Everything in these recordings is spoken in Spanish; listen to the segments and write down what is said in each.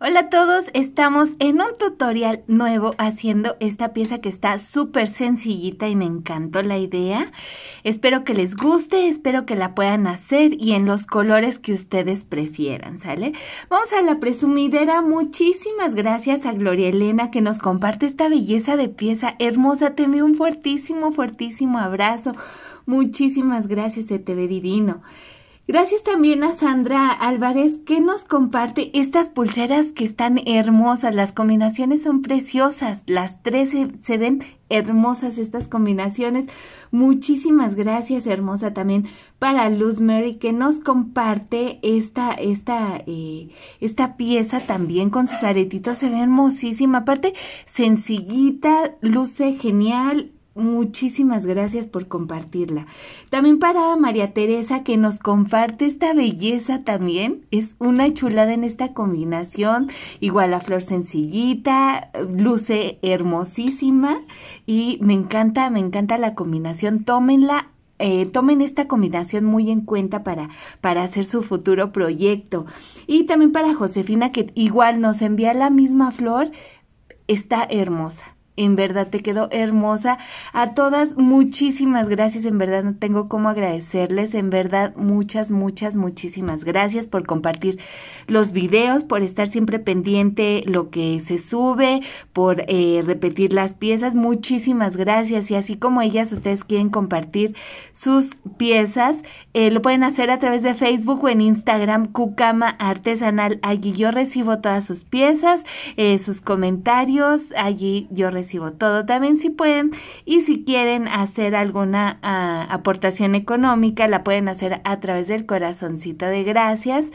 Hola a todos, estamos en un tutorial nuevo haciendo esta pieza que está súper sencillita y me encantó la idea. Espero que les guste, espero que la puedan hacer y en los colores que ustedes prefieran, ¿sale? Vamos a la presumidera, muchísimas gracias a Gloria Elena que nos comparte esta belleza de pieza hermosa, te envío un fuertísimo, fuertísimo abrazo, muchísimas gracias, de TV Divino. Gracias también a Sandra Álvarez que nos comparte estas pulseras que están hermosas. Las combinaciones son preciosas. Las tres se, ven hermosas estas combinaciones. Muchísimas gracias, hermosa también para Luz Mary que nos comparte esta, esta, eh, esta pieza también con sus aretitos. Se ve hermosísima. Aparte, sencillita, luce genial Muchísimas gracias por compartirla. También para María Teresa que nos comparte esta belleza también. Es una chulada en esta combinación. Igual la flor sencillita, luce hermosísima y me encanta, me encanta la combinación. Tómenla. Eh, tomen esta combinación muy en cuenta para, para hacer su futuro proyecto. Y también para Josefina, que igual nos envía la misma flor, está hermosa. En verdad te quedó hermosa. A todas muchísimas gracias. En verdad no tengo cómo agradecerles. En verdad muchas, muchas, muchísimas gracias por compartir los videos, por estar siempre pendiente lo que se sube, por eh, repetir las piezas. Muchísimas gracias. Y así como ellas, ustedes quieren compartir sus piezas, eh, lo pueden hacer a través de Facebook o en Instagram, Cucama Artesanal. Allí yo recibo todas sus piezas, eh, sus comentarios. Allí yo recibo recibo todo. También si pueden y si quieren hacer alguna ah, aportación económica, la pueden hacer a través del corazoncito de gracias.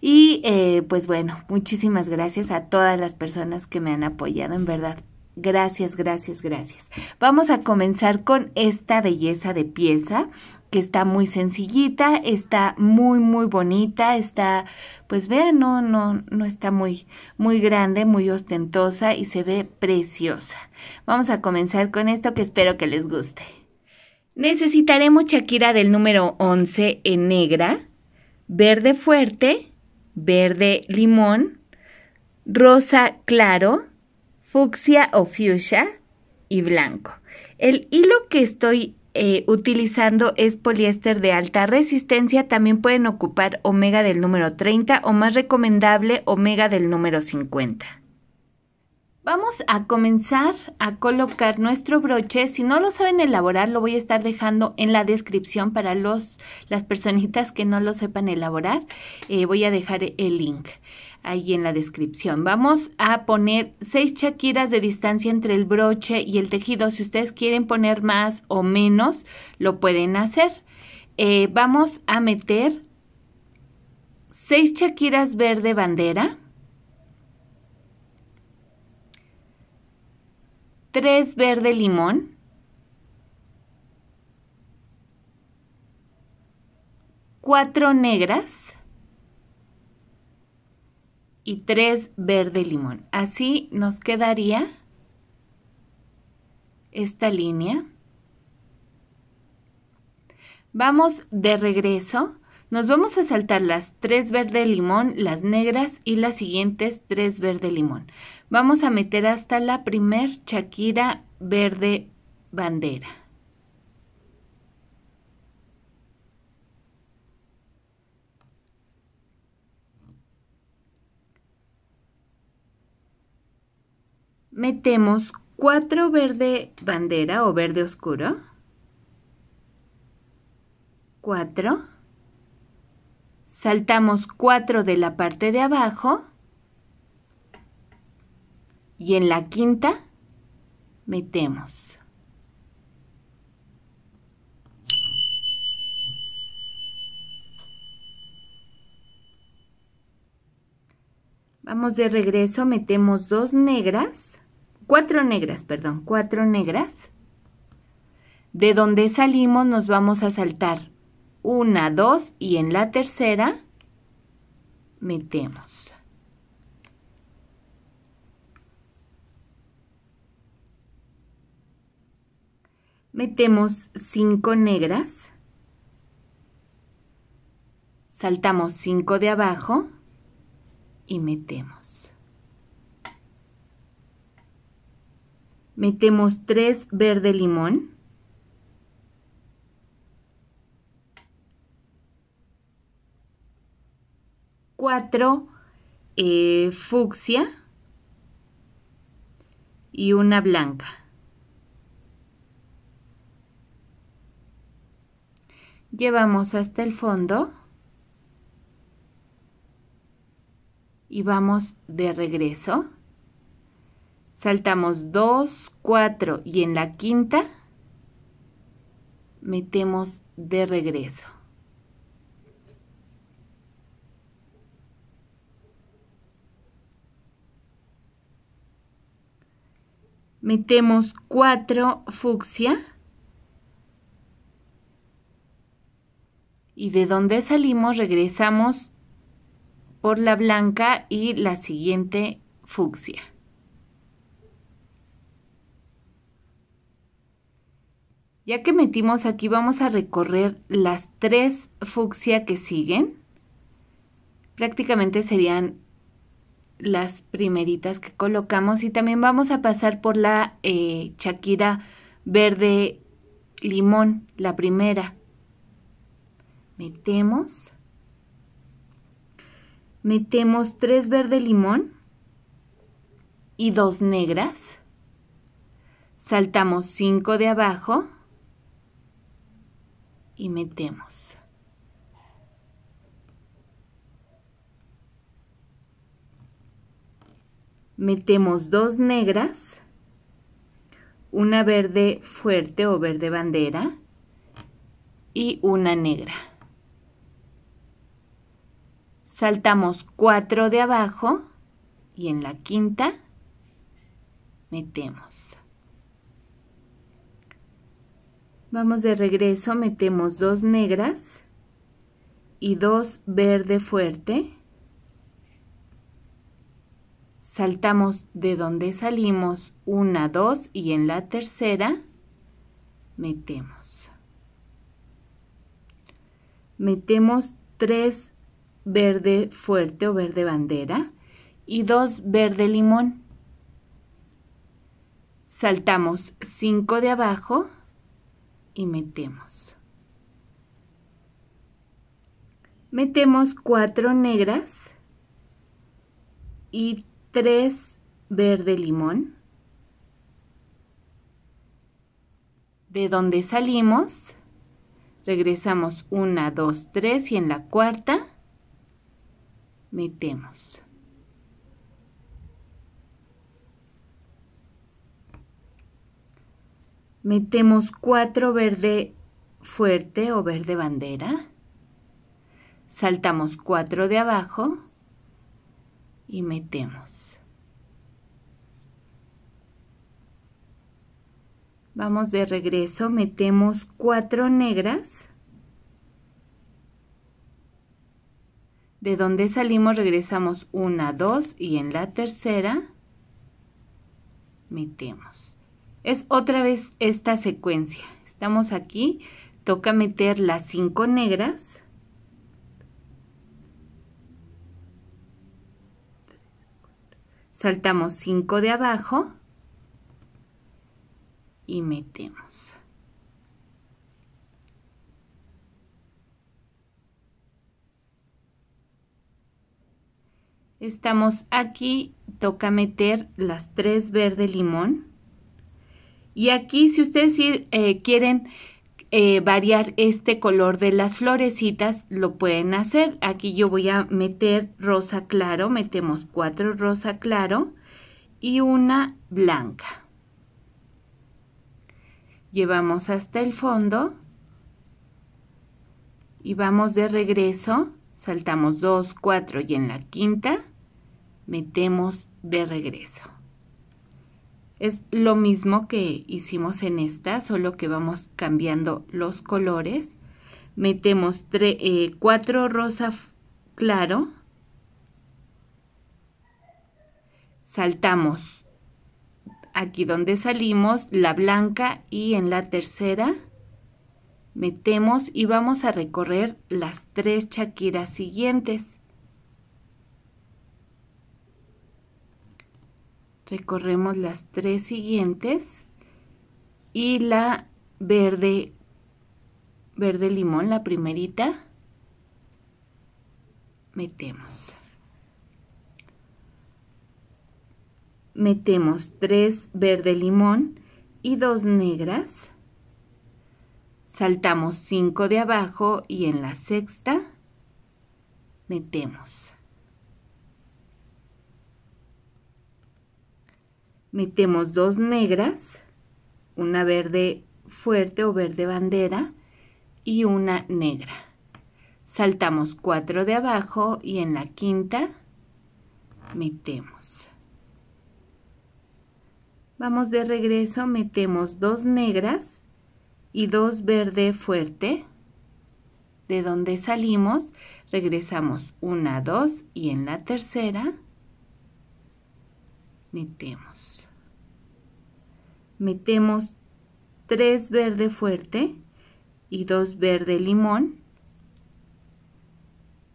Y eh, pues bueno, muchísimas gracias a todas las personas que me han apoyado, en verdad. Gracias, gracias, gracias. Vamos a comenzar con esta belleza de pieza que está muy sencillita, está muy muy bonita, está pues vean, no no no está muy muy grande, muy ostentosa y se ve preciosa. Vamos a comenzar con esto que espero que les guste. Necesitaremos chaquira del número 11 en negra, verde fuerte, verde limón, rosa claro, fucsia o fuchsia y blanco. El hilo que estoy eh, utilizando es poliéster de alta resistencia, también pueden ocupar omega del número 30 o más recomendable omega del número 50. Vamos a comenzar a colocar nuestro broche. Si no lo saben elaborar, lo voy a estar dejando en la descripción para los, las personitas que no lo sepan elaborar. Eh, voy a dejar el link ahí en la descripción. Vamos a poner 6 chaquiras de distancia entre el broche y el tejido. Si ustedes quieren poner más o menos, lo pueden hacer. Eh, vamos a meter 6 chaquiras verde bandera. 3 verde limón. 4 negras y 3 verde limón. Así nos quedaría esta línea. Vamos de regreso. Nos vamos a saltar las tres verde limón, las negras y las siguientes tres verde limón. Vamos a meter hasta la primer Shakira verde bandera. metemos cuatro verde bandera o verde oscuro. Cuatro. Saltamos cuatro de la parte de abajo. Y en la quinta metemos. Vamos de regreso, metemos dos negras cuatro negras, perdón, cuatro negras. De donde salimos nos vamos a saltar una, dos y en la tercera metemos. Metemos cinco negras. Saltamos cinco de abajo y metemos. metemos 3 verde limón. Cuatro eh, fucsia y una blanca. Llevamos hasta el fondo y vamos de regreso saltamos 2, cuatro y en la quinta metemos de regreso. Metemos cuatro fucsia. Y de donde salimos regresamos por la blanca y la siguiente fucsia. Ya que metimos aquí, vamos a recorrer las tres fucsia que siguen. Prácticamente serían las primeritas que colocamos y también vamos a pasar por la eh, Shakira verde limón, la primera. Metemos. Metemos tres verde limón y dos negras. Saltamos cinco de abajo y metemos. Metemos dos negras, una verde fuerte o verde bandera y una negra. Saltamos cuatro de abajo y en la quinta metemos. Vamos de regreso, metemos dos negras y dos verde fuerte. Saltamos de donde salimos una, dos y en la tercera metemos. Metemos tres verde fuerte o verde bandera y dos verde limón. Saltamos cinco de abajo y metemos. Metemos cuatro negras y tres verde limón. De donde salimos, regresamos una, dos, tres y en la cuarta metemos. Metemos 4 verde fuerte o verde bandera. Saltamos 4 de abajo y metemos. Vamos de regreso, metemos 4 negras. De donde salimos regresamos 1 2 y en la tercera metemos es otra vez esta secuencia. Estamos aquí, toca meter las cinco negras. Saltamos cinco de abajo y metemos. Estamos aquí, toca meter las tres verde limón. Y aquí, si ustedes eh, quieren eh, variar este color de las florecitas, lo pueden hacer. Aquí yo voy a meter rosa claro, metemos cuatro rosa claro y una blanca. Llevamos hasta el fondo y vamos de regreso, saltamos dos, cuatro y en la quinta metemos de regreso. Es lo mismo que hicimos en esta, solo que vamos cambiando los colores. Metemos eh, cuatro rosas claro. Saltamos aquí donde salimos, la blanca y en la tercera metemos y vamos a recorrer las tres chaquiras siguientes. recorremos las tres siguientes y la verde verde limón, la primerita, metemos. Metemos tres verde limón y dos negras. Saltamos cinco de abajo y en la sexta metemos. metemos dos negras, una verde fuerte o verde bandera y una negra. Saltamos cuatro de abajo y en la quinta metemos. Vamos de regreso, metemos dos negras y dos verde fuerte. De donde salimos, regresamos una, dos y en la tercera metemos metemos 3 verde fuerte y 2 verde limón,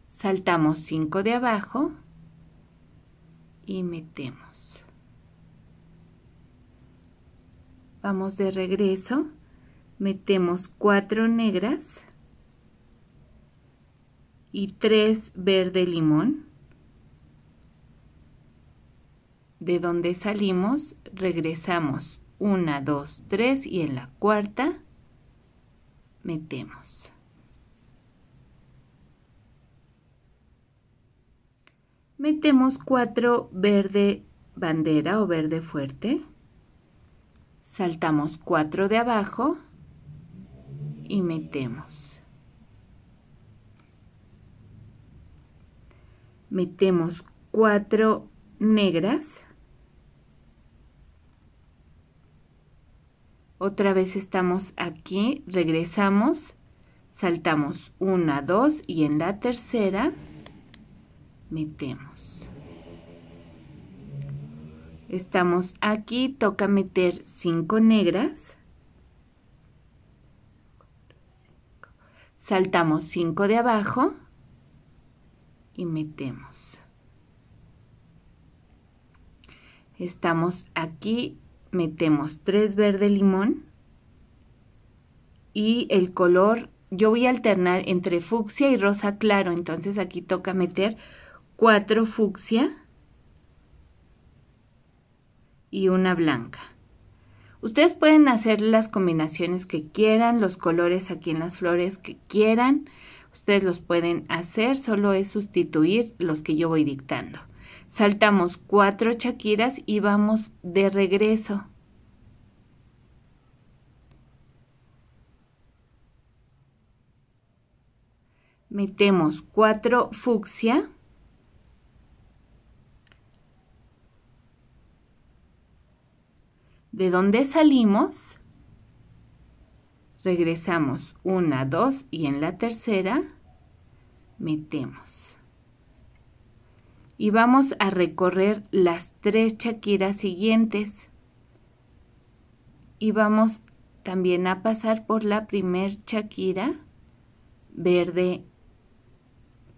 saltamos 5 de abajo y metemos. Vamos de regreso, metemos 4 negras y 3 verde limón. De donde salimos, regresamos una, dos, tres y en la cuarta metemos. Metemos cuatro verde bandera o verde fuerte. Saltamos cuatro de abajo y metemos. Metemos cuatro negras Otra vez estamos aquí, regresamos, saltamos una, dos y en la tercera metemos. Estamos aquí, toca meter cinco negras. Saltamos cinco de abajo y metemos. Estamos aquí, metemos tres verde limón y el color yo voy a alternar entre fucsia y rosa claro, entonces aquí toca meter 4 fucsia y una blanca. Ustedes pueden hacer las combinaciones que quieran, los colores aquí en las flores que quieran. Ustedes los pueden hacer, solo es sustituir los que yo voy dictando. Saltamos cuatro chaquiras y vamos de regreso. Metemos cuatro fucsia. ¿De donde salimos? Regresamos una, dos y en la tercera metemos y vamos a recorrer las tres chaquiras siguientes y vamos también a pasar por la primer chaquira verde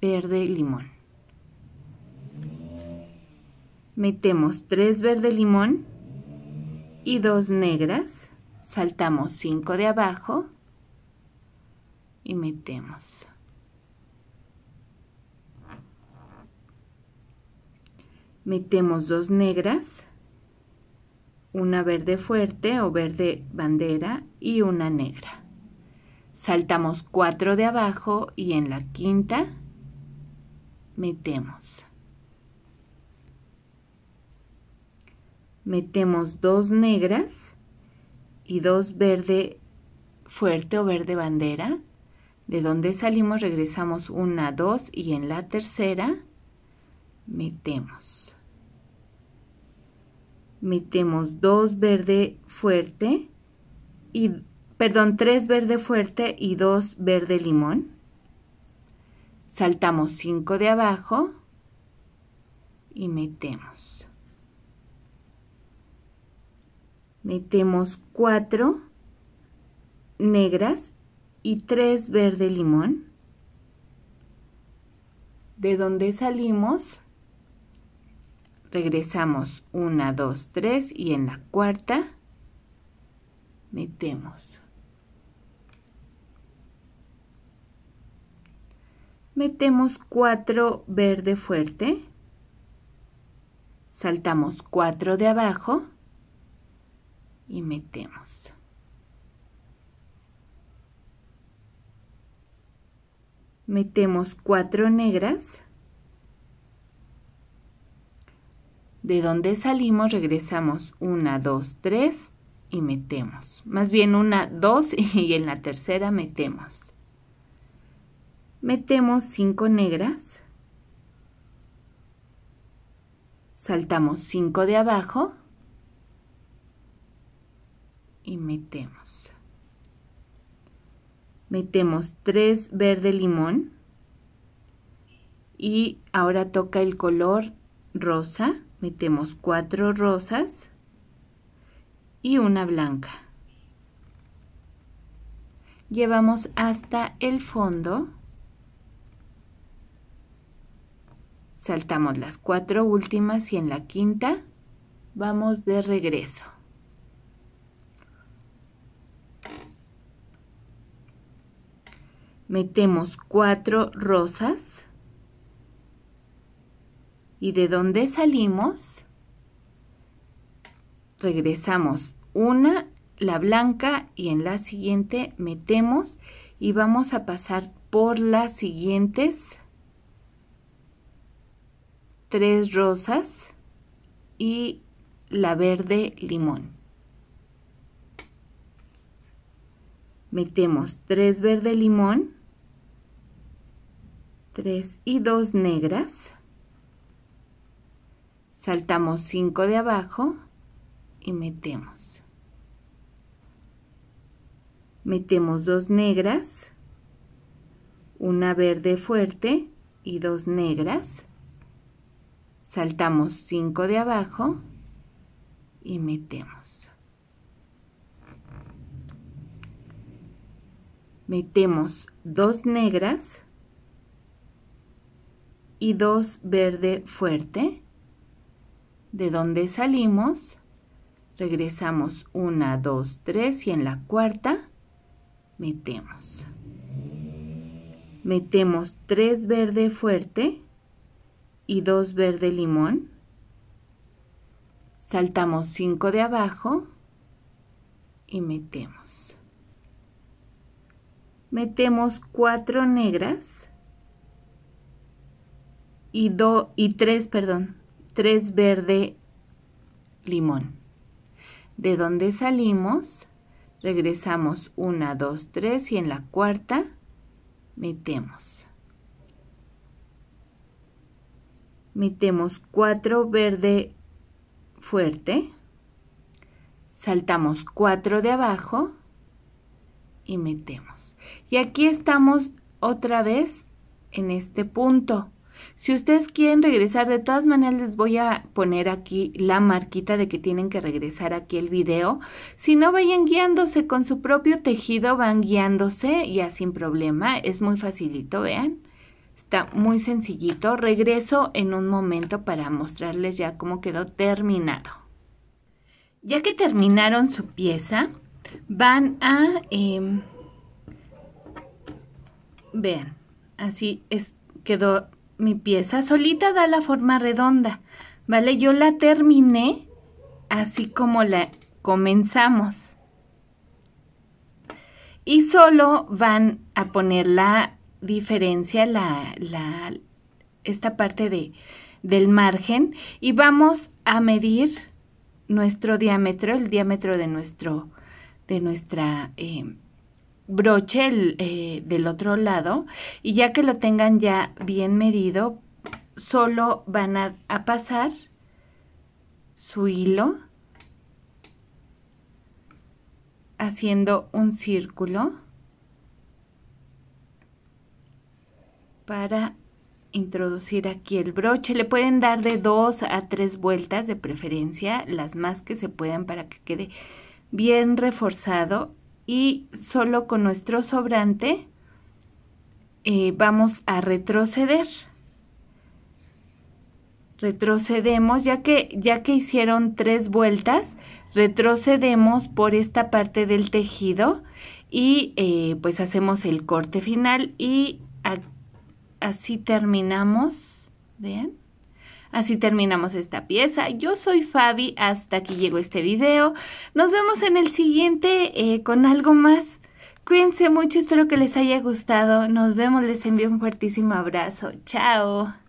verde limón metemos tres verde limón y dos negras saltamos cinco de abajo y metemos metemos dos negras, una verde fuerte o verde bandera y una negra. Saltamos cuatro de abajo y en la quinta metemos. Metemos dos negras y dos verde fuerte o verde bandera. De donde salimos regresamos una, dos y en la tercera metemos metemos 2 verde fuerte y perdón, 3 verde fuerte y 2 verde limón. Saltamos 5 de abajo y metemos. Metemos 4 negras y 3 verde limón. De donde salimos regresamos una, dos, tres y en la cuarta metemos. Metemos cuatro verde fuerte, saltamos cuatro de abajo y metemos. Metemos cuatro negras. de donde salimos regresamos 1, dos, tres y metemos. Más bien una, dos y en la tercera metemos. Metemos cinco negras. Saltamos cinco de abajo y metemos. Metemos tres verde limón y ahora toca el color rosa metemos cuatro rosas y una blanca. Llevamos hasta el fondo, saltamos las cuatro últimas y en la quinta vamos de regreso. Metemos cuatro rosas y de donde salimos regresamos una, la blanca y en la siguiente metemos y vamos a pasar por las siguientes tres rosas y la verde limón. Metemos tres verde limón, tres y dos negras saltamos 5 de abajo y metemos. Metemos dos negras, una verde fuerte y dos negras. Saltamos 5 de abajo y metemos. Metemos dos negras y dos verde fuerte de donde salimos, regresamos una, dos, tres y en la cuarta metemos. Metemos tres verde fuerte y dos verde limón. Saltamos cinco de abajo y metemos. Metemos cuatro negras y, dos y tres, perdón, 3 verde limón. De donde salimos, regresamos 1, 2, 3 y en la cuarta metemos. Metemos 4 verde fuerte, saltamos 4 de abajo y metemos. Y aquí estamos otra vez en este punto. Si ustedes quieren regresar, de todas maneras les voy a poner aquí la marquita de que tienen que regresar aquí el video. Si no, vayan guiándose con su propio tejido, van guiándose ya sin problema. Es muy facilito, vean. Está muy sencillito. Regreso en un momento para mostrarles ya cómo quedó terminado. Ya que terminaron su pieza, van a... Em, vean, así es, quedó mi pieza solita da la forma redonda, ¿vale? Yo la terminé así como la comenzamos. Y solo van a poner la diferencia, la, la, esta parte de, del margen y vamos a medir nuestro diámetro, el diámetro de, nuestro, de nuestra eh, broche eh, del otro lado y ya que lo tengan ya bien medido, solo van a pasar su hilo haciendo un círculo para introducir aquí el broche. Le pueden dar de dos a tres vueltas de preferencia, las más que se puedan para que quede bien reforzado y solo con nuestro sobrante eh, vamos a retroceder. Retrocedemos, ya que, ya que hicieron tres vueltas, retrocedemos por esta parte del tejido y eh, pues hacemos el corte final y así terminamos. ¿Vean? Así terminamos esta pieza. Yo soy Fabi, hasta aquí llegó este video. Nos vemos en el siguiente eh, con algo más. Cuídense mucho, espero que les haya gustado. Nos vemos, les envío un fuertísimo abrazo. Chao.